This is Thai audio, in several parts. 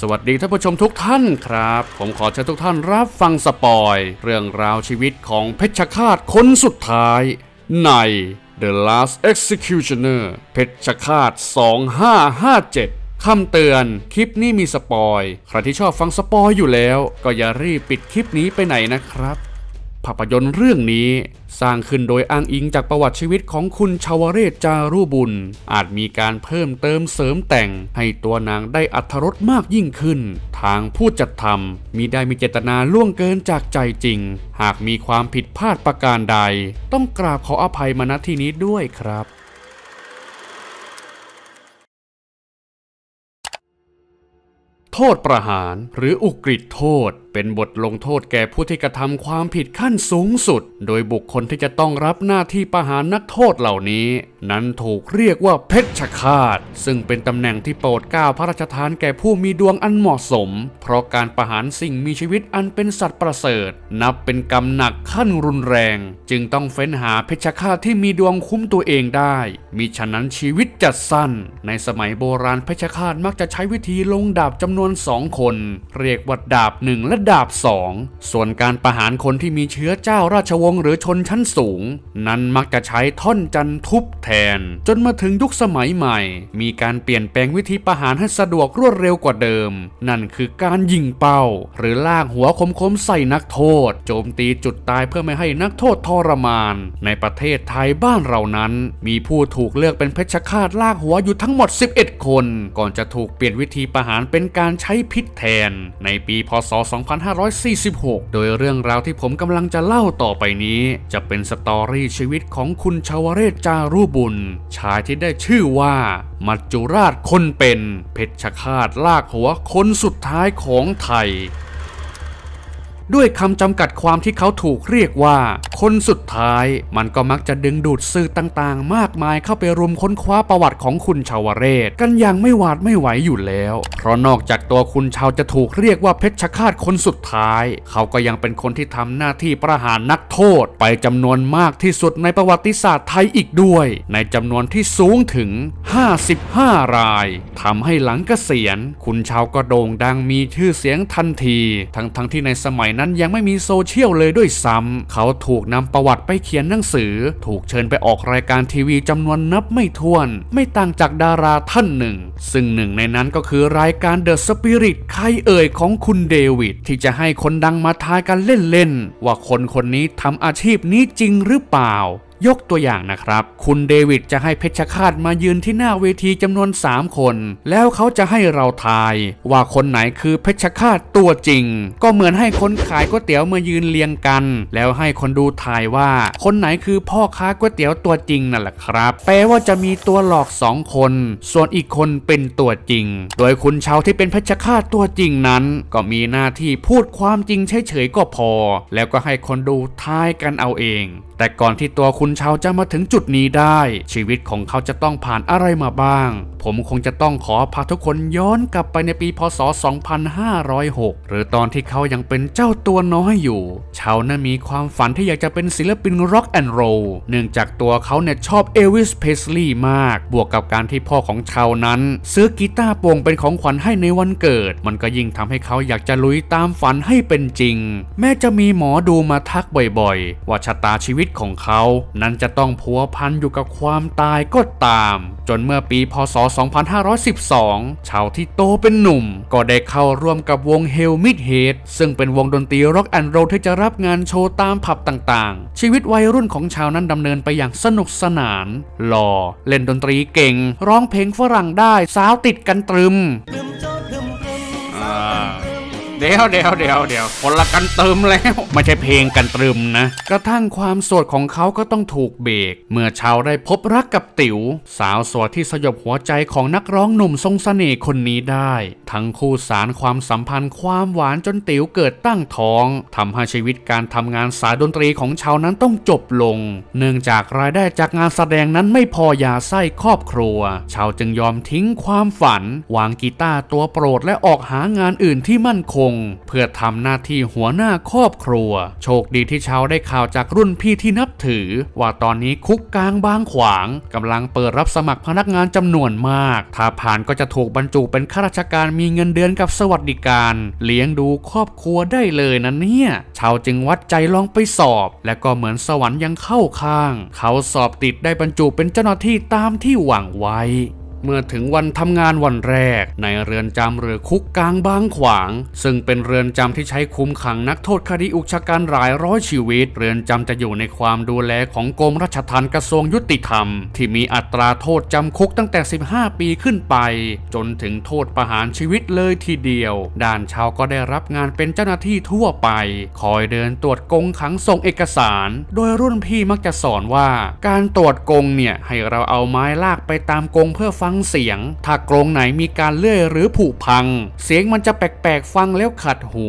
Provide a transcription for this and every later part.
สวัสดีท่านผู้ชมทุกท่านครับ ผมขอเชิญทุกท่านรับฟังสปอยเรื่องราวชีวิตของเพชฌฆาตคนสุดท้าย ใน The Last Executioner เพชฌฆาต 2557 คำเตือนคลิปนี้มีสปอย ใครที่ชอบฟังสปอยอยู่แล้ว ก็อย่ารีบปิดคลิปนี้ไปไหนนะครับภาพยนตร์เรื่องนี้สร้างขึ้นโดยอ้างอิงจากประวัติชีวิตของคุณชาวเรศจารุบุญ อาจมีการเพิ่มเติมเสริมแต่งให้ตัวนางได้อัธรสมากยิ่งขึ้น ทางผู้จัดทำมีได้มีเจตนาล่วงเกินจากใจจริง หากมีความผิดพลาดประการใดต้องกราบขออภัยมาณที่นี้ด้วยครับโทษประหารหรืออุกฤษโทษ เป็นบทลงโทษแก่ผู้ที่กระทำความผิดขั้นสูงสุด โดยบุคคลที่จะต้องรับหน้าที่ประหารนักโทษเหล่านี้นั้นถูกเรียกว่าเพชฌฆาต ซึ่งเป็นตำแหน่งที่โปรดเกล้าพระราชทานแก่ผู้มีดวงอันเหมาะสม เพราะการประหารสิ่งมีชีวิตอันเป็นสัตว์ประเสริฐ นับเป็นกรรมหนักขั้นรุนแรง จึงต้องเฟ้นหาเพชฌฆาตที่มีดวงคุ้มตัวเองได้มิฉะนั้นชีวิตจะสั้น ในสมัยโบราณเพชฌฆาตมักจะใช้วิธีลงดาบจำนวนสองคน เรียกว่าดาบหนึ่งและดาบสองส่วนการประหารคนที่มีเชื้อเจ้าราชวงศ์หรือชนชั้นสูง นั้นมักจะใช้ท่อนจันทุบแทนจนมาถึงยุคสมัยใหม่ มีการเปลี่ยนแปลงวิธีประหารให้สะดวกรวดเร็วกว่าเดิม นั่นคือการยิงเป้าหรือลากหัวคมๆใส่นักโทษโจมตีจุดตายเพื่อไม่ให้นักโทษทรมาน ในประเทศไทยบ้านเรานั้น มีผู้ถูกเลือกเป็นเพชฌฆาตลากหัวอยู่ทั้งหมด 11 คน ก่อนจะถูกเปลี่ยนวิธีประหารเป็นการใช้พิษแทน ในปี พศ 2546 โดยเรื่องราวที่ผมกำลังจะเล่าต่อไปนี้ จะเป็นสตอรี่ชีวิตของคุณชาวเรศจารุบุุลชายที่ได้ชื่อว่า มัจจุราชคนเป็นเพชฌฆาตลากหัวคนสุดท้ายของไทยด้วยคำจำกัดความที่เขาถูกเรียกว่า คนสุดท้าย มันก็มักจะดึงดูดสื่อต่างๆ มากมายเข้าไปรวมค้นคว้าประวัติของคุณชาวเรศกันอย่างไม่หวาดไม่ไหวอยู่แล้ว เพราะนอกจากตัวคุณชาวจะถูกเรียกว่าเพชฌฆาตคนสุดท้าย เขาก็ยังเป็นคนที่ทำหน้าที่ประหารนักโทษ ไปจำนวนมากที่สุดในประวัติศาสตร์ไทยอีกด้วย ในจำนวนที่สูงถึง 55 รายทำให้หลังเกษียณ คุณชาวก็โด่งดังมีชื่อเสียงทันที ทั้งๆทที่ในสมัยนั้นนั้นยังไม่มีโซเชียลเลยด้วยซ้ำ เขาถูกนำประวัติไปเขียนหนังสือ ถูกเชิญไปออกรายการทีวีจำนวนนับไม่ถ้วน ไม่ต่างจากดาราท่านหนึ่ง ซึ่งหนึ่งในนั้นก็คือรายการ The Spirit ใครเอ่ยของคุณเดวิด ที่จะให้คนดังมาทายกันเล่นๆ ว่าคนคนนี้ทำอาชีพนี้จริงหรือเปล่ายกตัวอย่างนะครับ คุณเดวิดจะให้เพชฌฆาตมายืนที่หน้าเวทีจำนวน 3 คน แล้วเขาจะให้เราทาย ว่าคนไหนคือเพชฌฆาตตัวจริง ก็เหมือนให้คนขายก๋วยเตี๋ยวมายืนเรียงกัน แล้วให้คนดูทายว่าคนไหนคือพ่อค้าก๋วยเตี๋ยวตัวจริงนั่นแหละครับ แปลว่าจะมีตัวหลอกสองคน ส่วนอีกคนเป็นตัวจริง โดยคุณชาวที่เป็นเพชฌฆาตตัวจริงนั้น ก็มีหน้าที่พูดความจริงเฉยๆก็พอ แล้วก็ให้คนดูทายกันเอาเองแต่ก่อนที่ตัวคุณเชาจะมาถึงจุดนี้ได้ ชีวิตของเขาจะต้องผ่านอะไรมาบ้าง ผมคงจะต้องขอพาทุกคนย้อนกลับไปในปีพศ2506 หรือตอนที่เขายังเป็นเจ้าตัวน้อยอยู่เชานั้นมีความฝันที่อยากจะเป็นศิลปินร็อกแอนด์โรลเนื่องจากตัวเขาเนี่ยชอบเอลวิสเพสลีย์มาก บวกกับการที่พ่อของเชานั้น ซื้อกีตาร์โปร่งเป็นของขวัญให้ในวันเกิด มันก็ยิ่งทำให้เขาอยากจะลุยตามฝันให้เป็นจริง แม้จะมีหมอดูมาทักบ่อย ๆว่าชะตาชีวิตของเขา นั้นจะต้องพัวพันอยู่กับความตายก็ตาม จนเมื่อปีพศ 2512 ชาวที่โตเป็นหนุ่มก็ได้เข้าร่วมกับวงเฮลมิดเฮดซึ่งเป็นวงดนตรีร็อกแอนด์โรลที่จะรับงานโชว์ตามผับต่างๆ ชีวิตวัยรุ่นของชาวนั้นดำเนินไปอย่างสนุกสนาน หล่อ เล่นดนตรีเก่ง ร้องเพลงฝรั่งได้สาวติดกันตรึมเดี๋ยวเดี๋ยวเดี๋ยวเดี๋ยวคนละกันเติมแล้ว ไม่ใช่เพลงกันตรึมนะ กระทั่งความโสดของเขาก็ต้องถูกเบรกเมื่อชาวได้พบรักกับติ๋ว สาวสวดที่สยบหัวใจของนักร้องหนุ่มทรงสเสน่ห์คนนี้ได้ทั้งคู่สารความสัมพันธ์ ความหวานจนติ๋วเกิดตั้งท้อง ทำให้ชีวิตการทำงานสายดนตรีของชาวนั้นต้องจบลงเนื่องจากรายได้จากงานแสดงนั้นไม่พอยาไส้ครอบครัว ชาวจึงยอมทิ้งความฝันวางกีตาร์ตัวโปรดและออกหางานอื่นที่มั่นคงงเพื่อทำหน้าที่หัวหน้าครอบครัว โชคดีที่ชาวได้ข่าวจากรุ่นพี่ที่นับถือว่าตอนนี้คุกกลางบางขวางกำลังเปิดรับสมัครพนักงานจำนวนมาก ถ้าผ่านก็จะถูกบรรจุเป็นข้าราชการมีเงินเดือนกับสวัสดิการ เลี้ยงดูครอบครัวได้เลยนะเนี่ย ชาวจึงวัดใจลองไปสอบ และก็เหมือนสวรรค์ยังเข้าข้าง เขาสอบติดได้บรรจุเป็นเจ้าหน้าที่ตามที่หวังไว้เมื่อถึงวันทำงานวันแรก ในเรือนจำหรือคุกกลางบางขวาง ซึ่งเป็นเรือนจำที่ใช้คุมขังนักโทษคดีอุกชะกันหลายร้อยชีวิตเรือนจำจะอยู่ในความดูแลของกรมราชทัณฑ์กระทรวงยุติธรรม ที่มีอัตราโทษจำคุกตั้งแต่ 15 ปีขึ้นไป จนถึงโทษประหารชีวิตเลยทีเดียวด่านชาวก็ได้รับงานเป็นเจ้าหน้าที่ทั่วไป คอยเดินตรวจกงขังส่งเอกสาร โดยรุ่นพี่มักจะสอนว่า การตรวจกงเนี่ยให้เราเอาไม้ลากไปตามกงเพื่อฟังงเสียง ถ้ากรงไหนมีการเลื่อยหรือผุพัง เสียงมันจะแปลกๆ ฟังแล้วขัดหู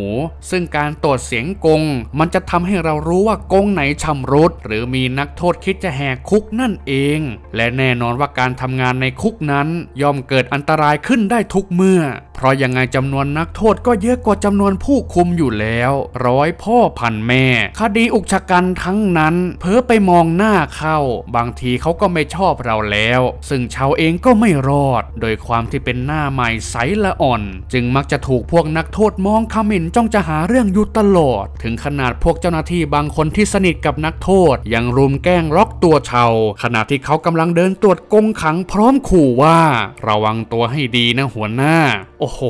ซึ่งการตรวจเสียงกรงมันจะทำให้เรารู้ว่ากรงไหนชำรุดหรือมีนักโทษคิดจะแหกคุกนั่นเอง และแน่นอนว่าการทำงานในคุกนั้นย่อมเกิดอันตรายขึ้นได้ทุกเมื่อเพราะยังไงจำนวนนักโทษก็เยอะกว่าจำนวนผู้คุมอยู่แล้ว ร้อยพ่อพันแม่ คดีอุกชะกันทั้งนั้น เพ้อไปมองหน้าเข้า บางทีเขาก็ไม่ชอบเราแล้ว ซึ่งชาวเองก็ไม่รอด โดยความที่เป็นหน้าใหม่ใสละอ่อน จึงมักจะถูกพวกนักโทษมองขมิ่นจ้องจะหาเรื่องอยู่ตลอด ถึงขนาดพวกเจ้าหน้าที่บางคนที่สนิทกับนักโทษ ยังรุมแกล้งล็อกตัวชาวขณะที่เขากำลังเดินตรวจกงขังพร้อมขู่ว่า ระวังตัวให้ดีนะหัวหน้าโอ้โห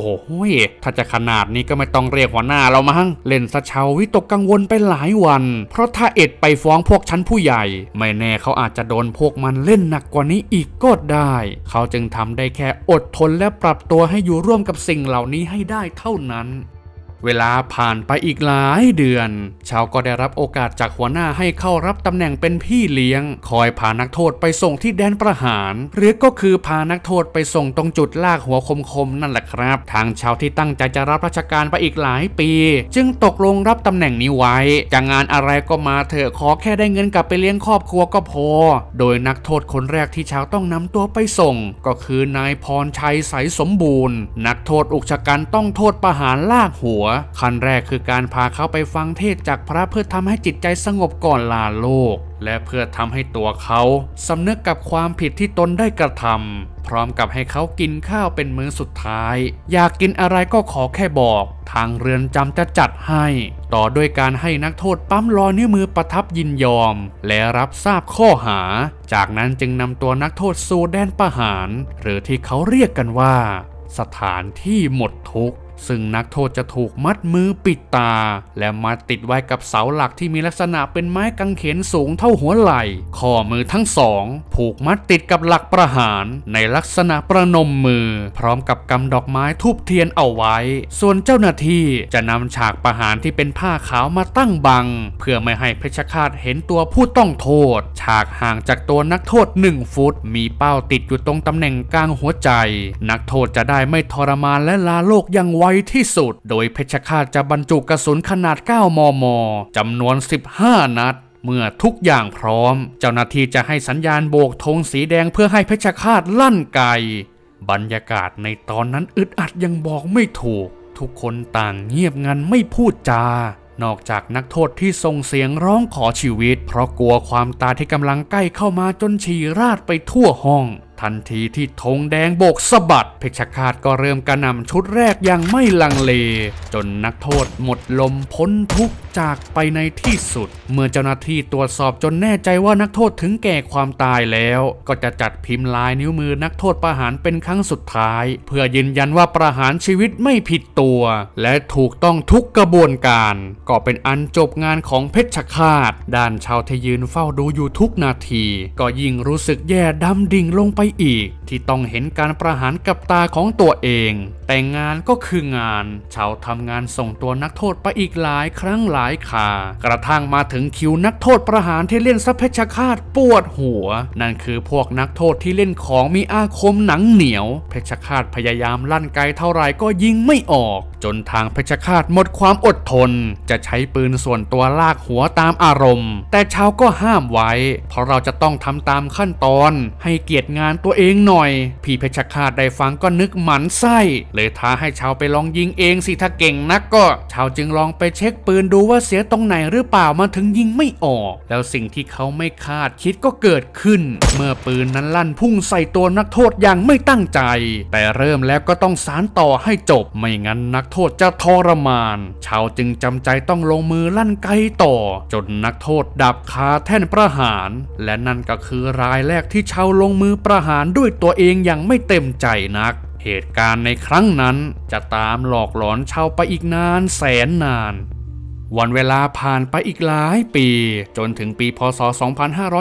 ถ้าจะขนาดนี้ก็ไม่ต้องเรียกหัวหน้าเรามั้งเล่นสะเชาวิตกกังวลไปหลายวัน เพราะถ้าเอ็ดไปฟ้องพวกชั้นผู้ใหญ่ ไม่แน่เขาอาจจะโดนพวกมันเล่นหนักกว่านี้อีกก็ได้ เขาจึงทำได้แค่อดทนและปรับตัวให้อยู่ร่วมกับสิ่งเหล่านี้ให้ได้เท่านั้นเวลาผ่านไปอีกหลายเดือน ชาวก็ได้รับโอกาสจากหัวหน้าให้เข้ารับตำแหน่งเป็นพี่เลี้ยง คอยพานักโทษไปส่งที่แดนประหารหรือก็คือพานักโทษไปส่งตรงจุดลากหัวคมๆนั่นแหละครับ ทางชาวที่ตั้งใจจะรับราชการไปอีกหลายปี จึงตกลงรับตำแหน่งนี้ไว้จะงานอะไรก็มาเถอะขอแค่ได้เงินกลับไปเลี้ยงครอบครัวก็พอ โดยนักโทษคนแรกที่ชาวต้องนำตัวไปส่ง ก็คือนายพรชัยสายสมบูรณ์ นักโทษอุกชะกันต้องโทษประหารลากหัวขั้นแรกคือการพาเขาไปฟังเทศจากพระเพื่อทำให้จิตใจสงบก่อนลาโลก และเพื่อทำให้ตัวเขาสำนึกกับความผิดที่ตนได้กระทำพร้อมกับให้เขากินข้าวเป็นมื้อสุดท้าย อยากกินอะไรก็ขอแค่บอก ทางเรือนจำจะจัดให้ ต่อด้วยการให้นักโทษปั๊มรอนิ้วมือประทับยินยอม และรับทราบข้อหา จากนั้นจึงนำตัวนักโทษสู่แดนประหารหรือที่เขาเรียกกันว่า สถานที่หมดทุกข์ซึ่งนักโทษจะถูกมัดมือปิดตา และมาติดไว้กับเสาหลักที่มีลักษณะเป็นไม้กางเขนสูงเท่าหัวไหล่ข้อมือทั้งสองผูกมัดติดกับหลักประหารในลักษณะประนมมือ พร้อมกับกำดอกไม้ทูบเทียนเอาไว้ ส่วนเจ้าหน้าที่จะนำฉากประหารที่เป็นผ้าขาวมาตั้งบัง เพื่อไม่ให้เพชฌฆาตเห็นตัวผู้ต้องโทษ ฉากห่างจากตัวนักโทษ1ฟุตมีเป้าติดอยู่ตรงตำแหน่งกลางหัวใจนักโทษจะได้ไม่ทรมานและลาโลกยังวไวที่สุด โดยเพชรฆาตจะบรรจุกระสุนขนาด 9 มม จำนวน 15 นัด เมื่อทุกอย่างพร้อม เจ้าหน้าที่จะให้สัญญาณโบกธงสีแดงเพื่อให้เพชฌฆาตลั่นไก บรรยากาศในตอนนั้นอึดอัดยังบอกไม่ถูก ทุกคนต่างเงียบงันไม่พูดจา นอกจากนักโทษที่ส่งเสียงร้องขอชีวิต เพราะกลัวความตายที่กำลังใกล้เข้ามาจนฉี่ราดไปทั่วห้องทันทีที่ธงแดงโบกสะบัดเพชฌฆาตก็เริ่มกระหน่ำชุดแรกอย่างไม่ลังเล จนนักโทษหมดลมพ้นทุกจากไปในที่สุด เมื่อเจ้าหน้าที่ตรวจสอบจนแน่ใจว่านักโทษถึงแก่ความตายแล้ว ก็จะจัดพิมพ์ลายนิ้วมือนักโทษประหารเป็นครั้งสุดท้าย เพื่อยืนยันว่าประหารชีวิตไม่ผิดตัว และถูกต้องทุกกระบวนการก็เป็นอันจบงานของเพชฌฆาตด้านชาวทยืนเฝ้าดูอยู่ทุกนาที ก็ยิ่งรู้สึกแย่ดำดิ่งลงไปอีกที่ต้องเห็นการประหารกับตาของตัวเอง แต่งานก็คืองานชาวทำงานส่งตัวนักโทษไปอีกหลายครั้งหลายคากระทั่งมาถึงคิวนักโทษประหารที่เล่นสัพเพชฆาตปวดหัว นั่นคือพวกนักโทษที่เล่นของมีอาคมหนังเหนียว เพชฌฆาตพยายามลั่นไกเท่าไรก็ยิงไม่ออก จนทางเพชฌฆาตหมดความอดทน จะใช้ปืนส่วนตัวลากหัวตามอารมณ์ แต่ชาวก็ห้ามไว้ เพราะเราจะต้องทำตามขั้นตอน ให้เกียรติงานตัวเองหน่อยพี่เพชรฆาตได้ฟังก็นึกหมันไส้เลยท้าให้ชาวไปลองยิงเองสิถ้าเก่งนักก็ ชาวจึงลองไปเช็คปืนดูว่าเสียตรงไหนหรือเปล่ามาถึงยิงไม่ออก แล้วสิ่งที่เขาไม่คาดคิดก็เกิดขึ้น เมื่อปืนนั้นลั่นพุ่งใส่ตัวนักโทษอย่างไม่ตั้งใจ แต่เริ่มแล้วก็ต้องสารต่อให้จบไม่งั้นนักโทษจะทรมาน ชาวจึงจำใจต้องลงมือลั่นไกต่อจนนักโทษดับคาแท่นประหาร และนั่นก็คือรายแรกที่ชาวลงมือประหารด้วยตัวเองอย่างไม่เต็มใจนัก เหตุการณ์ในครั้งนั้นจะตามหลอกหลอนชาวไปอีกนานแสนนานวันเวลาผ่านไปอีกหลายปี จนถึงปีพศ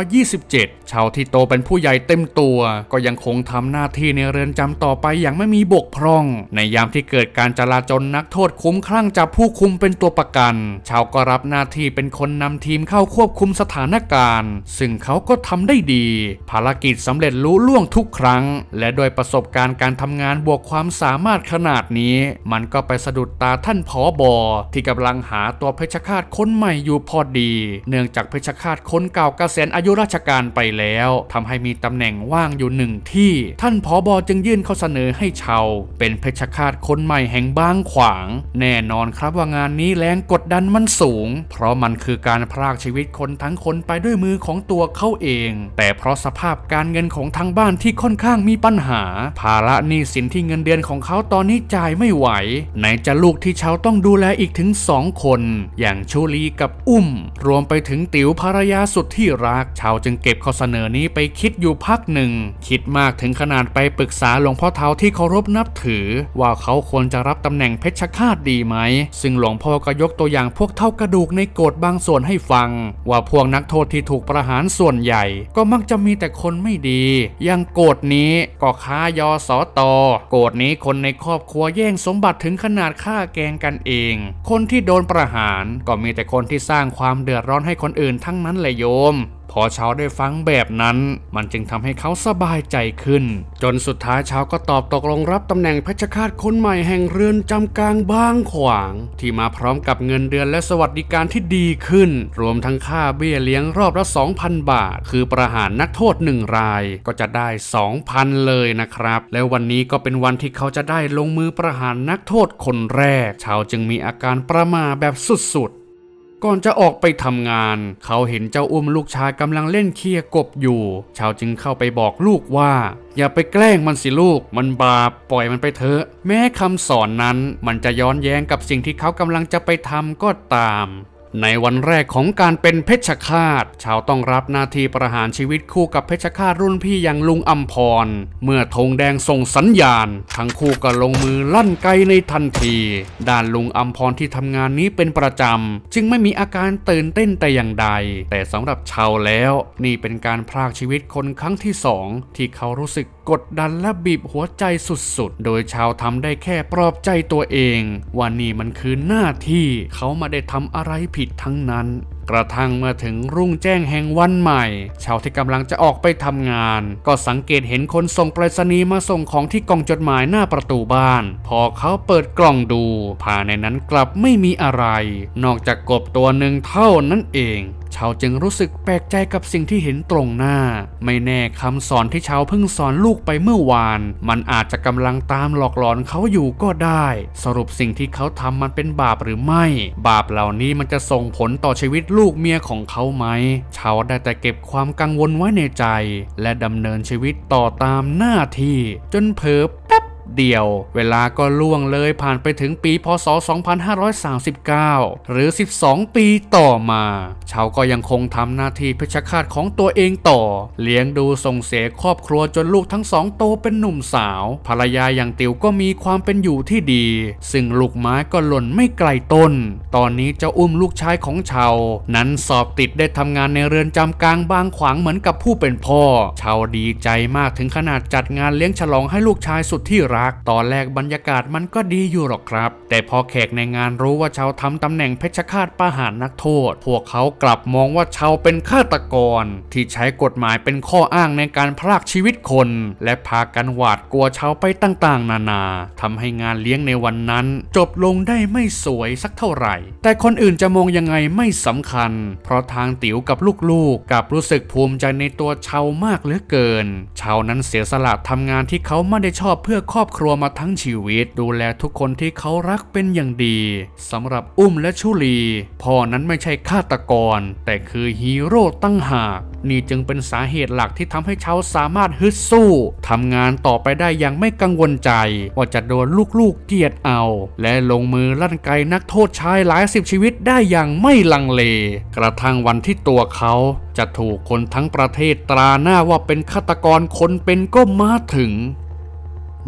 2527 ชาวที่โตเป็นผู้ใหญ่เต็มตัว ก็ยังคงทำหน้าที่ในเรือนจำต่อไปอย่างไม่มีบกพร่อง ในยามที่เกิดการจลาจลนักโทษคุ้มคลั่งจับผู้คุมเป็นตัวประกัน ชาวก็รับหน้าที่เป็นคนนำทีมเข้าควบคุมสถานการณ์ ซึ่งเขาก็ทำได้ดี ภารกิจสำเร็จรู้ล่วงทุกครั้ง และโดยประสบการณ์การทำงานบวกความสามารถขนาดนี้ มันก็ไปสะดุดตาท่านผอบอที่กำลังหาตัวพชฌฆาตคนใหม่อยู่พอดี เนื่องจากเพชฌฆาตคนเก่าเกษียณอายุราชการไปแล้ว ทำให้มีตำแหน่งว่างอยู่หนึ่งที่ ท่านผอบอจึงยื่นข้อเสนอให้เชาเป็นเพชฌฆาตคนใหม่แห่งบางขวาง แน่นอนครับว่างานนี้แรงกดดันมันสูง เพราะมันคือการพรากชีวิตคนทั้งคนไปด้วยมือของตัวเขาเอง แต่เพราะสภาพการเงินของทางบ้านที่ค่อนข้างมีปัญหา ภาระหนี้สินที่เงินเดือนของเขาตอนนี้จ่ายไม่ไหว ไหนจะลูกที่เชาต้องดูแลอีกถึงสองคนอย่างชูลีกับอุ้ม รวมไปถึงติ๋วภรรยาสุดที่รักชาวจึงเก็บข้อเสนอนี้ไปคิดอยู่พักหนึ่ง คิดมากถึงขนาดไปปรึกษาหลวงพ่อเท้าที่เคารพนับถือ ว่าเขาควรจะรับตำแหน่งเพชฌฆาตดีไหม ซึ่งหลวงพ่อก็ยกตัวอย่างพวกเท่ากระดูกในโกดบางส่วนให้ฟัง ว่าพวกนักโทษที่ถูกประหารส่วนใหญ่ ก็มักจะมีแต่คนไม่ดี อย่างโกดนี้ก็ค้ายอสอตอโกดนี้คนในครอบครัวแย่งสมบัติถึงขนาดฆ่าแกงกันเอง คนที่โดนประหารารก็มีแต่คนที่สร้างความเดือดร้อนให้คนอื่นทั้งนั้นเลยโยมพอชาวได้ฟังแบบนั้น มันจึงทำให้เขาสบายใจขึ้น จนสุดท้ายชาวก็ตอบตกลงรับตำแหน่งเพชฌฆาตคนใหม่แห่งเรือนจำกลางบางขวาง ที่มาพร้อมกับเงินเดือนและสวัสดิการที่ดีขึ้น รวมทั้งค่าเบี้ยเลี้ยงรอบละ2,000 บาท คือประหารนักโทษหนึ่งรายก็จะได้ 2,000 เลยนะครับ แล้ววันนี้ก็เป็นวันที่เขาจะได้ลงมือประหารนักโทษคนแรกชาวจึงมีอาการประมาแบบสุดก่อนจะออกไปทำงาน เขาเห็นเจ้าอุ้มลูกชายกำลังเล่นเคียกบอยู่ ชาวจึงเข้าไปบอกลูกว่า อย่าไปแกล้งมันสิลูก มันบาปปล่อยมันไปเถอะ แม้คำสอนนั้นมันจะย้อนแย้งกับสิ่งที่เขากำลังจะไปทำก็ตามในวันแรกของการเป็นเพชฌฆาต ชาวต้องรับหน้าที่ประหารชีวิตคู่กับเพชฌฆาตรุ่นพี่อย่างลุงอัมพร เมื่อธงแดงส่งสัญญาณ ทั้งคู่ก็ลงมือลั่นไกในทันที ด้านลุงอัมพรที่ทำงานนี้เป็นประจำ จึงไม่มีอาการตื่นเต้นแต่อย่างใด แต่สำหรับชาวแล้วนี่เป็นการพรากชีวิตคนครั้งที่สองที่เขารู้สึกกดดันและบีบหัวใจสุดๆ โดยชาวทำได้แค่ปลอบใจตัวเอง ว่านี่มันคือหน้าที่เขามาได้ทำอะไรผิดทั้งนั้นกระทั่งเมื่อถึงรุ่งแจ้งแห่งวันใหม่ชาวที่กำลังจะออกไปทำงาน ก็สังเกตเห็นคนส่งไปรษณีย์มา ส่งของที่กล่องจดหมายหน้าประตูบ้าน พอเขาเปิดกล่องดูภายในนั้นกลับไม่มีอะไร นอกจากกบตัวหนึ่งเท่านั้นเอง ชาวจึงรู้สึกแปลกใจกับสิ่งที่เห็นตรงหน้า ไม่แน่คำสอนที่ชาวเพิ่งสอนลูกไปเมื่อวาน มันอาจจะกำลังตามหลอกหลอนเขาอยู่ก็ได้ สรุปสิ่งที่เขาทำมันเป็นบาปหรือไม่ บาปเหล่านี้มันจะส่งผลต่อชีวิตลูกเมียของเขาไหม ชาาได้แต่เก็บความกังวลไว้ในใจ และดำเนินชีวิตต่อตามหน้าที่ จนเผลอเดียวเวลาก็ล่วงเลยผ่านไปถึงปีพศ 2539 หรือ 12 ปีต่อมาชาวก็ยังคงทำหน้าที่เพชฌฆาตของตัวเองต่อ เลี้ยงดูส่งเสียครอบครัวจนลูกทั้งสองโตเป็นหนุ่มสาว ภรรยาอย่างติ๋วก็มีความเป็นอยู่ที่ดี ซึ่งลูกไม้ก็หล่นไม่ไกลต้น ตอนนี้เจ้าอุ้มลูกชายของชาวนั้นสอบติดได้ทำงานในเรือนจำกลางบางขวางเหมือนกับผู้เป็นพ่อชาวดีใจมากถึงขนาดจัดงานเลี้ยงฉลองให้ลูกชายสุดที่รักตอนแรกบรรยากาศมันก็ดีอยู่หรอกครับ แต่พอแขกในงานรู้ว่าชาวทำตำแหน่งเพชฌฆาตประหารนักโทษ พวกเขากลับมองว่าชาวเป็นฆาตกร ที่ใช้กฎหมายเป็นข้ออ้างในการพรากชีวิตคน และพากันหวาดกลัวชาวไปต่าง ๆ นานาทำให้งานเลี้ยงในวันนั้นจบลงได้ไม่สวยสักเท่าไหร่ แต่คนอื่นจะมองยังไงไม่สำคัญ เพราะทางติ๋วกับลูกๆกับรู้สึกภูมิใจในตัวชาวมากเหลือเกิน ชาวนั้นเสียสละทำงานที่เขาไม่ได้ชอบเพื่อครอบอบครัวมาทั้งชีวิตดูแลทุกคนที่เขารักเป็นอย่างดีสำหรับอุ้มและชุลีพ่อนั้นไม่ใช่ฆาตกร แต่คือฮีโร่ตั้งหาก นี่จึงเป็นสาเหตุหลักที่ทำให้เขาสามารถฮึดสู้ทำงานต่อไปได้อย่างไม่กังวลใจ ว่าจะโดนลูกๆเกลียดเอา และลงมือลั่นไกนักโทษชายหลายสิบชีวิตได้อย่างไม่ลังเล กระทั่งวันที่ตัวเขาจะถูกคนทั้งประเทศตราหน้าว่าเป็นฆาตกรคนเป็นก็มาถึง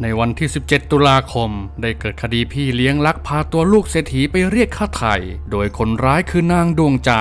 ในวันที่ 17 ตุลาคม ได้เกิดคดีพี่เลี้ยงลักพาตัวลูกเศรษฐีไปเรียกค่าไถ่โดยคนร้ายคือนางดวงใจ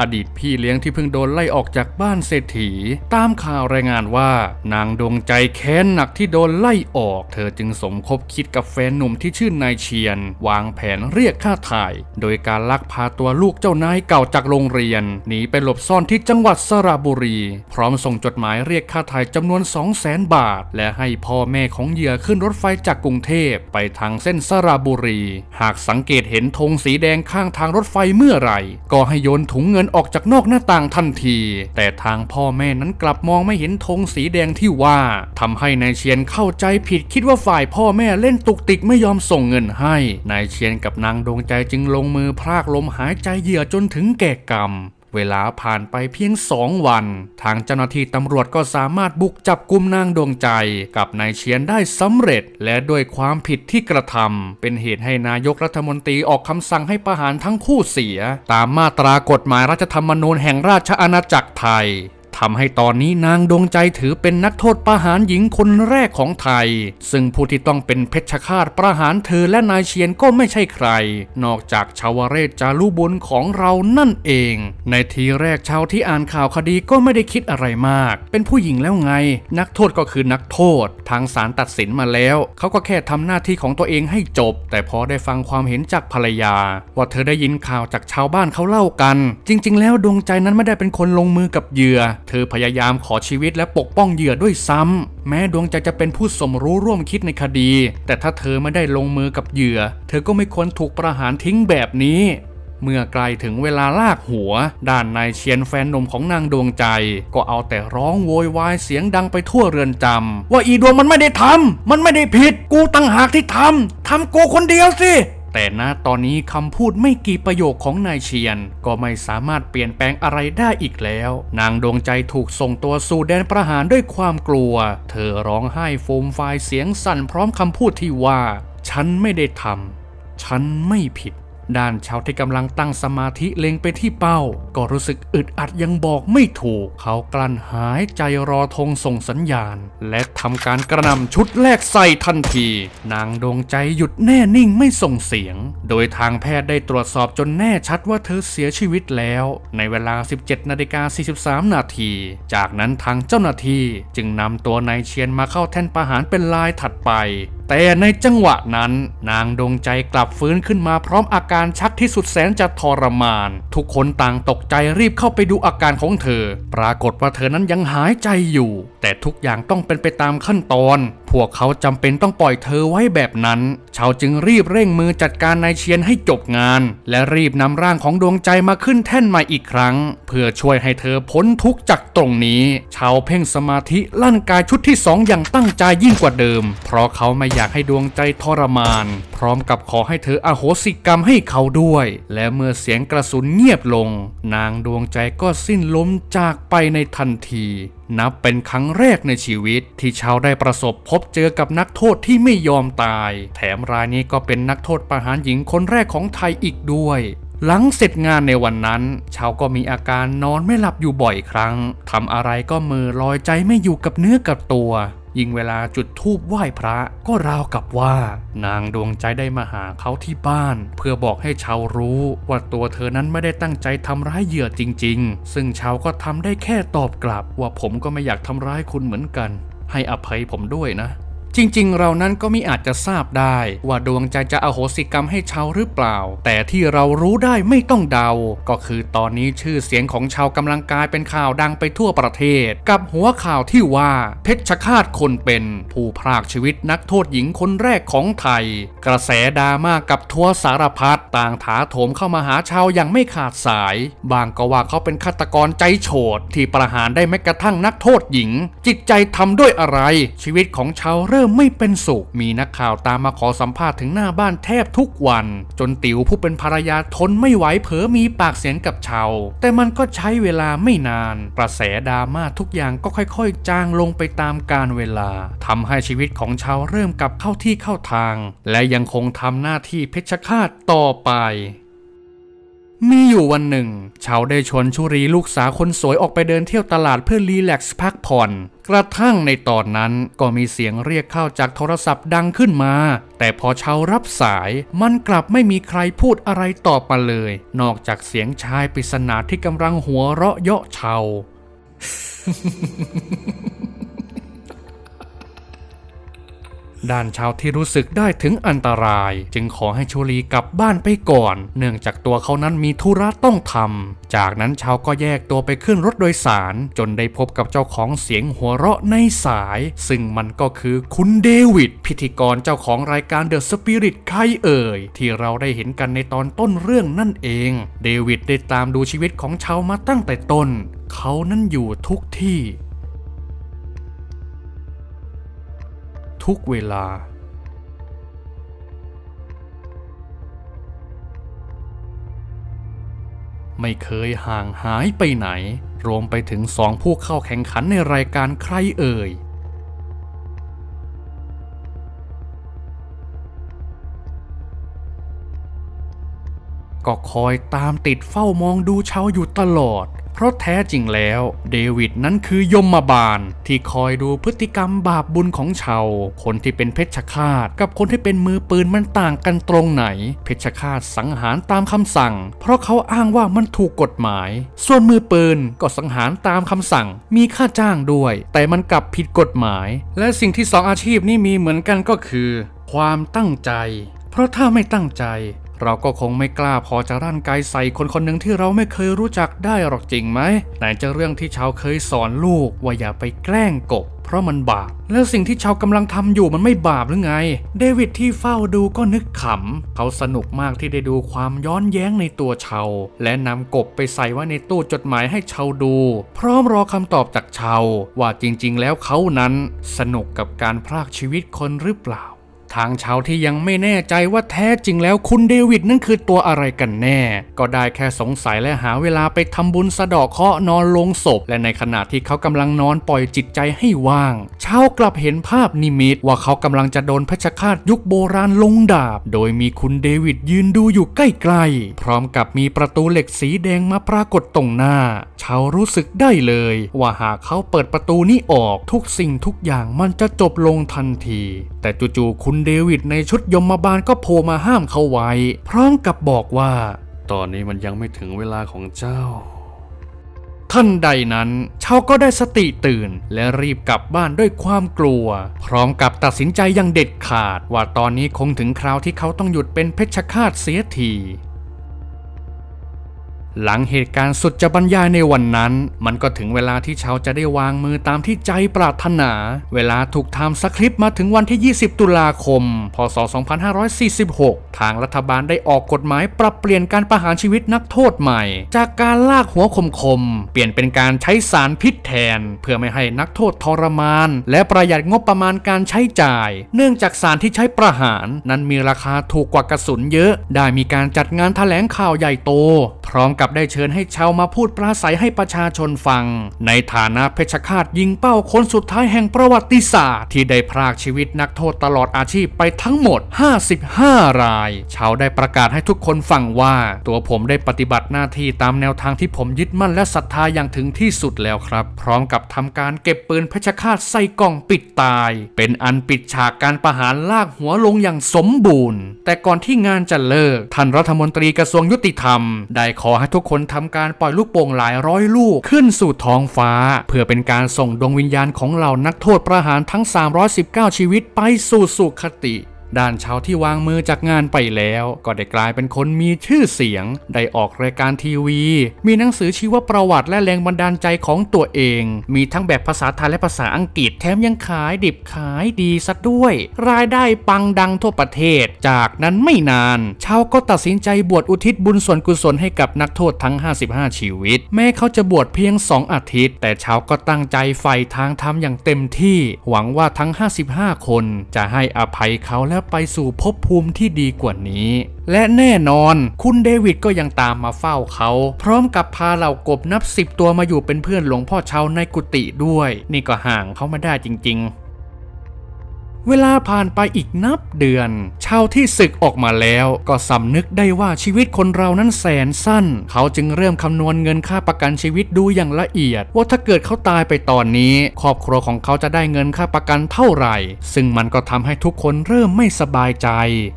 อดีตพี่เลี้ยงที่เพิ่งโดนไล่ออกจากบ้านเศรษฐีตามข่าวรายงานว่า นางดวงใจแค้นหนักที่โดนไล่ออก เธอจึงสมคบคิดกับแฟนหนุ่มที่ชื่อนายเชียน วางแผนเรียกค่าไถ่โดยการลักพาตัวลูกเจ้านายเก่าจากโรงเรียน หนีไปหลบซ่อนที่จังหวัดสระบุรี พร้อมส่งจดหมายเรียกค่าไถ่จำนวน2 0 0 0 0 0 บาท และให้พ่อแม่ของเหยื่อขึ้นรถไฟจากกรุงเทพไปทางเส้นสระบุรี หากสังเกตเห็นธงสีแดงข้างทางรถไฟเมื่อไหร่ ก็ให้โยนถุงเงินออกจากนอกหน้าต่างทันที แต่ทางพ่อแม่นั้นกลับมองไม่เห็นธงสีแดงที่ว่า ทำให้นายเชียนเข้าใจผิดคิดว่าฝ่ายพ่อแม่เล่นตุกติกไม่ยอมส่งเงินให้นายเชียนกับนางดวงใจจึงลงมือพรากลมหายใจเหยื่อจนถึงแก่กรรมเวลาผ่านไปเพียงสองวัน ทางเจ้าหน้าที่ตำรวจก็สามารถบุกจับกุมนางดวงใจ กับนายเชียนได้สำเร็จและด้วยความผิดที่กระทำเป็นเหตุให้นายกรัฐมนตรีออกคำสั่งให้ประหารทั้งคู่เสีย ตามมาตรากฎหมายรัฐธรรมนูญแห่งราชอาณาจักรไทยทำให้ตอนนี้นางดวงใจถือเป็นนักโทษประหารหญิงคนแรกของไทย ซึ่งผู้ที่ต้องเป็นเพชฌฆาตประหารเธอและนายเชียนก็ไม่ใช่ใคร นอกจากชาวเรศจารุบุญของเรานั่นเอง ในทีแรกชาวที่อ่านข่าวคดีก็ไม่ได้คิดอะไรมาก เป็นผู้หญิงแล้วไง นักโทษก็คือนักโทษ ทางศาลตัดสินมาแล้ว เขาก็แค่ทำหน้าที่ของตัวเองให้จบ แต่พอได้ฟังความเห็นจากภรรยา ว่าเธอได้ยินข่าวจากชาวบ้านเขาเล่ากัน จริง ๆ แล้วดวงใจนั้นไม่ได้เป็นคนลงมือกับเหยื่อเเธอพยายามขอชีวิตและปกป้องเหยื่อด้วยซ้ำแม้ดวงใจจะเป็นผู้สมรู้ร่วมคิดในคดี แต่ถ้าเธอไม่ได้ลงมือกับเหยื่อ เธอก็ไม่ควรถูกประหารทิ้งแบบนี้ เมื่อไกลถึงเวลาลากหัว ด้านนายเชียนแฟนหนุ่มของนางดวงใจ ก็เอาแต่ร้องโวยวายเสียงดังไปทั่วเรือนจำว่าอีดวงมันไม่ได้ทำมันไม่ได้ผิดกูตั้งหากที่ทำทำกูคนเดียวสิแต่ณ ตอนนี้คำพูดไม่กี่ประโยคของนายเชียน ก็ไม่สามารถเปลี่ยนแปลงอะไรได้อีกแล้ว นางดวงใจถูกส่งตัวสู่แดนประหารด้วยความกลัว เธอร้องไห้โฟมฟายเสียงสั่นพร้อมคำพูดที่ว่า ฉันไม่ได้ทำฉันไม่ผิดด้านชาวที่กำลังตั้งสมาธิเล็งไปที่เป้า ก็รู้สึกอึดอัดยังบอกไม่ถูก เขากลั้นหายใจรอธงส่งสัญญาณ และทำการกระนำชุดแรกใส่ทันที นางดวงใจหยุดแน่นิ่งไม่ส่งเสียง โดยทางแพทย์ได้ตรวจสอบจนแน่ชัดว่าเธอเสียชีวิตแล้ว ในเวลา 17นาฬิกา43นาที จากนั้นทางเจ้าหน้าที่จึงนำตัวนายเชียนมาเข้าแท่นประหารเป็นลายถัดไปแต่ในจังหวะนั้นนางดวงใจกลับฟื้นขึ้นมาพร้อมอาการชักที่สุดแสนจะทรมาน ทุกคนต่างตกใจรีบเข้าไปดูอาการของเธอ ปรากฏว่าเธอนั้นยังหายใจอยู่ แต่ทุกอย่างต้องเป็นไปตามขั้นตอนพวกเขาจำเป็นต้องปล่อยเธอไว้แบบนั้นชาวจึงรีบเร่งมือจัดการนายเชียนให้จบงาน และรีบนำร่างของดวงใจมาขึ้นแท่นใหม่อีกครั้ง เพื่อช่วยให้เธอพ้นทุกข์จากตรงนี้ชาวเพ่งสมาธิลั่นกายชุดที่สองอย่างตั้งใจยิ่งกว่าเดิม เพราะเขาไม่อยากให้ดวงใจทรมานร้อมกับขอให้เธออโหสิกรรมให้เขาด้วย และเมื่อเสียงกระสุนเงียบลง นางดวงใจก็สิ้นล้มจากไปในทันที นับเป็นครั้งแรกในชีวิตที่ชาวได้ประสบพบเจอกับนักโทษที่ไม่ยอมตาย แถมรายนี้ก็เป็นนักโทษประหารหญิงคนแรกของไทยอีกด้วย หลังเสร็จงานในวันนั้นชาวก็มีอาการนอนไม่หลับอยู่บ่อยครั้งทำอะไรก็มือลอยใจไม่อยู่กับเนื้อกับตัวยิ่งเวลาจุดธูปไหว้พระก็ราวกับว่า นางดวงใจได้มาหาเขาที่บ้าน เพื่อบอกให้ชาวรู้ว่าตัวเธอนั้นไม่ได้ตั้งใจทำร้ายเหยื่อจริงๆ ซึ่งชาวก็ทำได้แค่ตอบกลับ ว่าผมก็ไม่อยากทำร้ายคุณเหมือนกัน ให้อภัยผมด้วยนะจริงๆ เรานั้นก็ไม่อาจจะทราบได้ ว่าดวงใจจะอโหสิกรรมให้ชาวหรือเปล่า แต่ที่เรารู้ได้ไม่ต้องเดา ก็คือตอนนี้ชื่อเสียงของชาวกำลังกายเป็นข่าวดังไปทั่วประเทศ กับหัวข่าวที่ว่าเพชฌฆาตคนเป็น ผู้พรากชีวิตนักโทษหญิงคนแรกของไทย กระแสดราม่ากับทัวสารพัดต่างถาโถมเข้ามาหาชาวอย่างไม่ขาดสาย บางก็ว่าเขาเป็นฆาตกรใจโฉดที่ประหารได้แม้กระทั่งนักโทษหญิง จิตใจทำด้วยอะไรชีวิตของชาวเริ่ริ่มไม่เป็นสุข มีนักข่าวตามมาขอสัมภาษณ์ถึงหน้าบ้านแทบทุกวัน จนติ๋วผู้เป็นภรรยาทนไม่ไหวเผลอมีปากเสียงกับชาว แต่มันก็ใช้เวลาไม่นาน กระแสดราม่าทุกอย่างก็ค่อย ๆจางลงไปตามกาลเวลา ทำให้ชีวิตของชาวเริ่มกลับเข้าที่เข้าทาง และยังคงทำหน้าที่เพชฌฆาตต่อไปมีอยู่วันหนึ่งชาวได้ชวนชุรีลูกสาวคนสวยออกไปเดินเที่ยวตลาดเพื่อรีแลกซ์พักผ่อน กระทั่งในตอนนั้นก็มีเสียงเรียกเข้าจากโทรศัพท์ดังขึ้นมา แต่พอชาวรับสายมันกลับไม่มีใครพูดอะไรตอบมาเลย นอกจากเสียงชายปริศนาที่กำลังหัวเราะเยาะชาวด้านชาวที่รู้สึกได้ถึงอันตราย จึงขอให้ชูลีกลับบ้านไปก่อน เนื่องจากตัวเขานั้นมีธุระต้องทำจากนั้นชาวก็แยกตัวไปขึ้นรถโดยสาร จนได้พบกับเจ้าของเสียงหัวเราะในสาย ซึ่งมันก็คือคุณเดวิด พิธีกรเจ้าของรายการเดอะสปิริตใครเอ่ย ที่เราได้เห็นกันในตอนต้นเรื่องนั่นเอง เดวิดได้ตามดูชีวิตของชาวมาตั้งแต่ต้น เขานั้นอยู่ทุกที่ทุกเวลา ไม่เคยห่างหายไปไหน รวมไปถึงสองผู้เข้าแข่งขันในรายการใครเอ่ยก็คอยตามติดเฝ้ามองดูชาวอยู่ตลอด เพราะแท้จริงแล้ว เดวิดนั้นคือยมมาบาลที่คอยดูพฤติกรรมบาปบุญของชาวคนที่เป็นเพชฌฆาต กับคนที่เป็นมือปืนมันต่างกันตรงไหน เพชฌฆาตสังหารตามคำสั่ง เพราะเขาอ้างว่ามันถูกกฎหมาย ส่วนมือปืนก็สังหารตามคำสั่ง มีค่าจ้างด้วย แต่มันกลับผิดกฎหมาย และสิ่งที่สองอาชีพนี้มีเหมือนกันก็คือ ความตั้งใจ เพราะถ้าไม่ตั้งใจเราก็คงไม่กล้าพอจะร่างกายใส่คนคนหนึ่งที่เราไม่เคยรู้จักได้หรอกจริงไหมไหนจะเรื่องที่ชาวเคยสอนลูกว่าอย่าไปแกล้งกบเพราะมันบาปแล้วสิ่งที่ชาวกำลังทำอยู่มันไม่บาปหรือไง เดวิดที่เฝ้าดูก็นึกขำเขาสนุกมากที่ได้ดูความย้อนแย้งในตัวชาวและนำกบไปใส่ไว้ในตู้จดหมายให้ชาวดู พร้อมรอคำตอบจากชาวว่าจริงๆ แล้วเขานั้นสนุกกับการพรากชีวิตคนหรือเปล่าทางชาวที่ยังไม่แน่ใจว่าแท้จริงแล้วคุณเดวิดนั่นคือตัวอะไรกันแน่ ก็ได้แค่สงสัยและหาเวลาไปทำบุญสะดอกเคาะนอนลงศพ และในขณะที่เขากำลังนอนปล่อยจิตใจให้ว่างชาวกลับเห็นภาพนิมิตว่าเขากำลังจะโดนพชฆาตยุคโบราณลงดาบ โดยมีคุณเดวิดยืนดูอยู่ใกล้ๆพร้อมกับมีประตูเหล็กสีแดงมาปรากฏตรงหน้าชาวรู้สึกได้เลยว่าหากเขาเปิดประตูนี้ออกทุกสิ่งทุกอย่างมันจะจบลงทันที แต่จู่ๆคุณเดวิดในชุดยมบาลก็โผล่มาห้ามเขาไว้ พร้อมกับบอกว่า ตอนนี้มันยังไม่ถึงเวลาของเจ้า ท่านใดนั้นเชาก็ได้สติตื่น และรีบกลับบ้านด้วยความกลัว พร้อมกับตัดสินใจอย่างเด็ดขาด ว่าตอนนี้คงถึงคราวที่เขาต้องหยุดเป็นเพชฌฆาตเสียทีหลังเหตุการณ์สุดจะบรรยายในวันนั้น มันก็ถึงเวลาที่ชาวจะได้วางมือตามที่ใจปรารถนา เวลาถูกทำสคริปต์มาถึงวันที่ 20 ตุลาคม พศ 2546 ทางรัฐบาลได้ออกกฎหมายปรับเปลี่ยนการประหารชีวิตนักโทษใหม่ จากการลากหัวคมๆ เปลี่ยนเป็นการใช้สารพิษแทน เพื่อไม่ให้นักโทษทรมาน และประหยัดงบประมาณการใช้จ่าย เนื่องจากสารที่ใช้ประหาร นั้นมีราคาถูกกว่ากระสุนเยอะ ได้มีการจัดงานแถลงข่าวใหญ่โตพร้อมกับกับได้เชิญให้ชาวมาพูดปราศัยให้ประชาชนฟัง ในฐานะเพชฌฆาตยิงเป้าคนสุดท้ายแห่งประวัติศาสตร์ที่ได้พรากชีวิตนักโทษตลอดอาชีพไปทั้งหมด 55 ราย ชาวได้ประกาศให้ทุกคนฟังว่าตัวผมได้ปฏิบัติหน้าที่ตามแนวทางที่ผมยึดมั่นและศรัทธาอย่างถึงที่สุดแล้วครับ พร้อมกับทำการเก็บปืนเพชฌฆาตใส่กล่องปิดตาย เป็นอันปิดฉากการประหารลากหัวลงอย่างสมบูรณ์ แต่ก่อนที่งานจะเลิกท่านรัฐมนตรีกระทรวงยุติธรรมได้ขอให้ทุกคนทำการปล่อยลูกโป่งหลายร้อยลูกขึ้นสู่ท้องฟ้าเพื่อเป็นการส่งดวงวิญญาณของเหล่านักโทษประหารทั้ง 319 ชีวิตไปสู่สุคติด้านชาวที่วางมือจากงานไปแล้ว ก็ได้กลายเป็นคนมีชื่อเสียง ได้ออกรายการทีวี มีหนังสือชีวประวัติและแรงบันดาลใจของตัวเอง มีทั้งแบบภาษาไทยและภาษาอังกฤษแถมยังขายดิบขายดีซะด้วย รายได้ปังดัง ทั่วประเทศ จากนั้นไม่นานชาวก็ตัดสินใจบวชอุทิศบุญส่วนกุศลให้กับนักโทษทั้ง 55 ชีวิต แม้เขาจะบวชเพียง2อาทิตย์ แต่ชาวก็ตั้งใจใฝ่ทางทำอย่างเต็มที่ หวังว่าทั้ง 55 คน จะให้อภัยเขาแล้วไปสู่ภพภูมิที่ดีกว่านี้ และแน่นอนคุณเดวิดก็ยังตามมาเฝ้าเขา พร้อมกับพาเหล่ากบนับสิบตัวมาอยู่เป็นเพื่อนหลวงพ่อเชาในกุฏิด้วย นี่ก็ห่างเขามาได้จริงๆเวลาผ่านไปอีกนับเดือน ชาวที่ศึกออกมาแล้วก็สำนึกได้ว่าชีวิตคนเรานั้นแสนสั้น เขาจึงเริ่มคำนวณเงินค่าประกันชีวิตดูอย่างละเอียด ว่าถ้าเกิดเขาตายไปตอนนี้ ครอบครัวของเขาจะได้เงินค่าประกันเท่าไหร่ ซึ่งมันก็ทำให้ทุกคนเริ่มไม่สบายใจ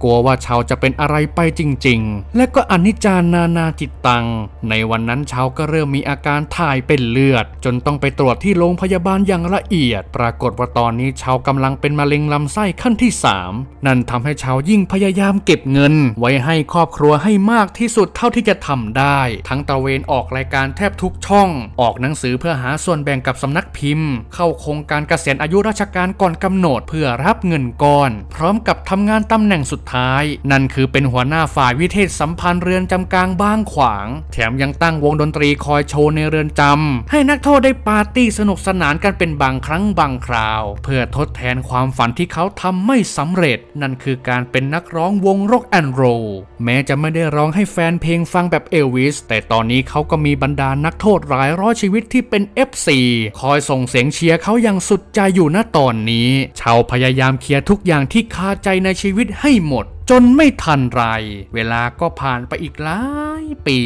กลัวว่าชาวจะเป็นอะไรไปจริง ๆ และก็อนิจจานานาจิตตังในวันนั้นชาวก็เริ่มมีอาการถ่ายเป็นเลือด จนต้องไปตรวจที่โรงพยาบาลอย่างละเอียด ปรากฏว่าตอนนี้ชาวกำลังเป็นมะเร็งำไส้ขั้นที่ 3 นั่นทำให้ชาวยิ่งพยายามเก็บเงิน ไว้ให้ครอบครัวให้มากที่สุดเท่าที่จะทำได้ ทั้งตะเวนออกรายการแทบทุกช่อง ออกหนังสือเพื่อหาส่วนแบ่งกับสำนักพิมพ์ เข้าโครงการเกษียณอายุราชการก่อนกำหนดเพื่อรับเงินก่อน พร้อมกับทำงานตำแหน่งสุดท้าย นั่นคือเป็นหัวหน้าฝ่ายวิเทศสัมพันธ์เรือนจำกลางบ้างขวาง แถมยังตั้งวงดนตรีคอยโชว์ในเรือนจำให้นักโทษได้ปาร์ตี้สนุกสนานกันเป็นบางครั้งบางคราว เพื่อทดแทนความฝันที่ที่เขาทำไม่สำเร็จนั่นคือการเป็นนักร้องวงร็อกแอนด์โรลแม้จะไม่ได้ร้องให้แฟนเพลงฟังแบบเอลวิส แต่ตอนนี้เขาก็มีบรรดานักโทษหลายร้อยชีวิตที่เป็น f อคอยส่งเสียงเชียร์เขาอย่างสุดใจอยู่ณตอนนี้ ชาวพยายามเคลียร์ทุกอย่างที่คาใจในชีวิตให้หมด จนไม่ทันไร เวลาก็ผ่านไปอีกหลายปี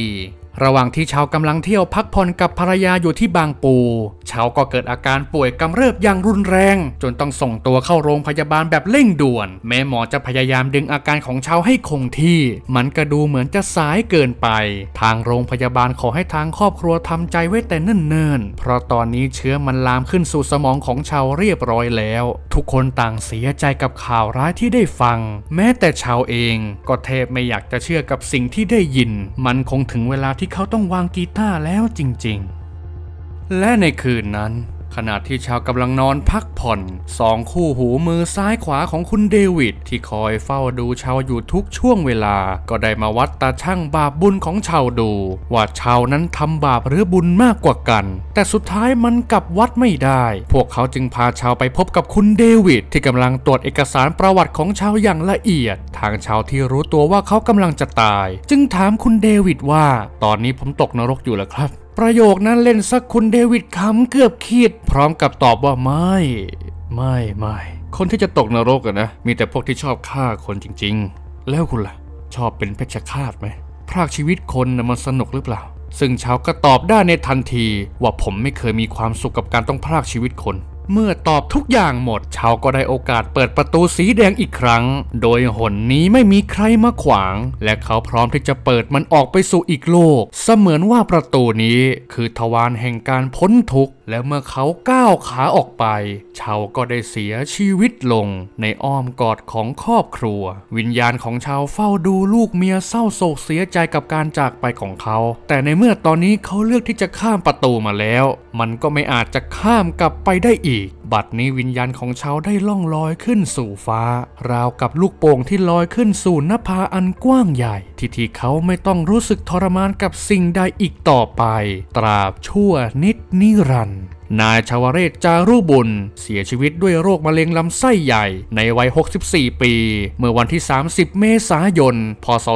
ระหว่างที่ชาวกำลังเที่ยวพักผ่อนกับภรรยาอยู่ที่บางปู ชาวก็เกิดอาการป่วยกำเริบอย่างรุนแรง จนต้องส่งตัวเข้าโรงพยาบาลแบบเร่งด่วน แม้หมอจะพยายามดึงอาการของชาวให้คงที่ มันก็ดูเหมือนจะสายเกินไป ทางโรงพยาบาลขอให้ทางครอบครัวทำใจไว้แต่เนิ่นๆ เพราะตอนนี้เชื้อมันลามขึ้นสู่สมองของชาวเรียบร้อยแล้ว ทุกคนต่างเสียใจกับข่าวร้ายที่ได้ฟัง แม้แต่ชาวเองก็แทบไม่อยากจะเชื่อกับสิ่งที่ได้ยิน มันคงถึงเวลาที่เขาต้องวางกีตาร์แล้วจริงๆ และในคืนนั้นขณะที่ชาวกำลังนอนพักผ่อนสองคู่หูมือซ้ายขวาของคุณเดวิดที่คอยเฝ้าดูชาวอยู่ทุกช่วงเวลา ก็ได้มาวัดตาช่างบาปบุญของชาวดูว่าชาวนั้นทำบาปหรือบุญมากกว่ากัน แต่สุดท้ายมันกลับวัดไม่ได้ พวกเขาจึงพาชาวไปพบกับคุณเดวิดที่กำลังตรวจเอกสารประวัติของชาวอย่างละเอียด ทางชาวที่รู้ตัวว่าเขากำลังจะตาย จึงถามคุณเดวิดว่า ตอนนี้ผมตกนรกอยู่แล้วครับประโยคนั้นเล่นสักคุณเดวิดขำเกือบขีดพร้อมกับตอบว่าไม่ ไม่ไม่คนที่จะตกนรกอะนะ มีแต่พวกที่ชอบฆ่าคนจริง ๆ แล้วคุณล่ะ ชอบเป็นเพชฌฆาตไหมพรากชีวิตคนนะมันสนุกหรือเปล่า ซึ่งชาวก็ตอบได้ในทันที ว่าผมไม่เคยมีความสุขกับการต้องพรากชีวิตคนเมื่อตอบทุกอย่างหมดชาวก็ได้โอกาสเปิดประตูสีแดงอีกครั้ง โดยหนนี้ไม่มีใครมาขวาง และเขาพร้อมที่จะเปิดมันออกไปสู่อีกโลก เสมือนว่าประตูนี้คือทวารแห่งการพ้นทุกข์และเมื่อเขาก้าวขาออกไปชาวก็ได้เสียชีวิตลงในอ้อมกอดของครอบครัว วิญญาณของชาวเฝ้าดูลูกเมียเศร้าโศกเสียใจกับการจากไปของเขา แต่ในเมื่อตอนนี้เขาเลือกที่จะข้ามประตูมาแล้ว มันก็ไม่อาจจะข้ามกลับไปได้อีก บัดนี้วิญญาณของชาวได้ล่องลอยขึ้นสู่ฟ้า ราวกับลูกโป่งที่ลอยขึ้นสู่นภาอันกว้างใหญ่ที่ที่เขาไม่ต้องรู้สึกทรมานกับสิ่งใดอีกต่อไปตราบชั่วนิดนิรันดนายชาวเรศจารุบุญเสียชีวิตด้วยโรคมะเร็งลำไส้ใหญ่ในวัย 64 ปีเมื่อวันที่ 30 เมษายน พศ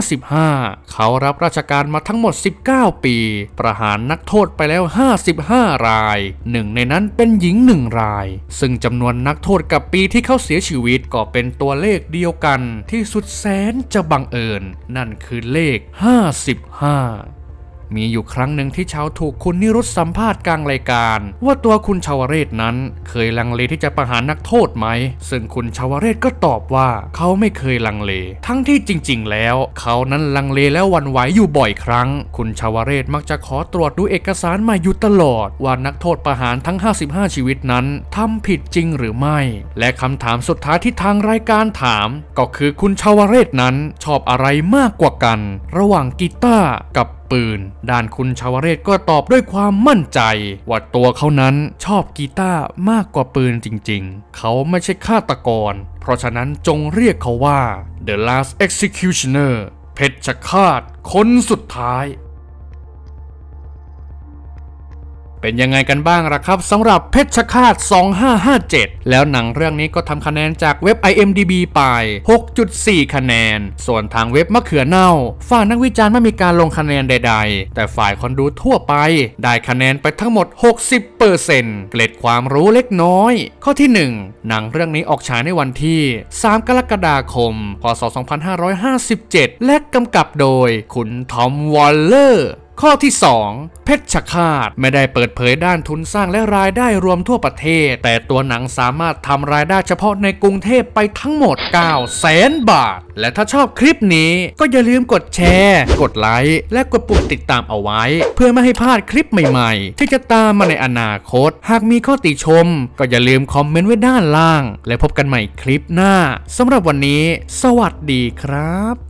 2555 เขารับราชการมาทั้งหมด 19 ปี ประหารนักโทษไปแล้ว 55 รายหนึ่งในนั้นเป็นหญิงหนึ่งราย ซึ่งจำนวนนักโทษกับปีที่เขาเสียชีวิตก็เป็นตัวเลขเดียวกัน ที่สุดแสนจะบังเอิญ นั่นคือเลข 55มีอยู่ครั้งหนึ่งที่ชาวถูกคุณนิรุตสัมภาษณ์กลางรายการว่าตัวคุณชาวเรศนั้นเคยลังเลที่จะประหารนักโทษไหม ซึ่งคุณชาวเรศก็ตอบว่าเขาไม่เคยลังเลทั้งที่จริงๆ แล้วเขานั้นลังเลแล้ววันไหวอยู่บ่อยครั้ง คุณชาวเรศมักจะขอตรวจดูเอกสารมาอยู่ตลอดว่านักโทษประหารทั้ง55ชีวิตนั้นทำผิดจริงหรือไม่ และคำถามสุดท้ายที่ทางรายการถามก็คือคุณชาวเรศนั้นชอบอะไรมากกว่ากัน ระหว่างกีตาร์กับปืนด้านคุณชาวเรศก็ตอบด้วยความมั่นใจ ว่าตัวเขานั้นชอบกีตาร์มากกว่าปืนจริงๆ เขาไม่ใช่ฆาตกร เพราะฉะนั้นจงเรียกเขาว่า The Last Executioner เพชฌฆาตคนสุดท้ายเป็นยังไงกันบ้างล่ะครับสำหรับเพชรฆาต 2557 แล้วหนังเรื่องนี้ก็ทำคะแนนจากเว็บ IMDB ไป 6.4 คะแนน ส่วนทางเว็บมะเขือเน่าฝ่ายนักวิจารณ์ไม่มีการลงคะแนนใด ๆ แต่ฝ่ายคนดูทั่วไป ได้คะแนนไปทั้งหมด 60%เกล็ดความรู้เล็กน้อย ข้อที่ 1 หนังเรื่องนี้ออกฉายในวันที่ 3 กรกฎาคม พศ 2557 และกำกับโดย คุณทอมวอลเลอร์ข้อที่ 2 เพชรชคาตไม่ได้เปิดเผยด้านทุนสร้างและรายได้รวมทั่วประเทศ แต่ตัวหนังสามารถทำรายได้เฉพาะในกรุงเทพไปทั้งหมด9 0 0แสนบาท และถ้าชอบคลิปนี้ก็อย่าลืมกดแชร์ กดไลค์ และกดปุ่มติดตามเอาไว้ เพื่อไม่ให้พลาดคลิปใหม่ๆ ที่จะตามมาในอนาคต หากมีข้อติชมก็อย่าลืมคอมเมนต์ไว้ด้านล่าง และพบกันใหม่คลิปหน้าสำหรับวันนี้ สวัสดีครับ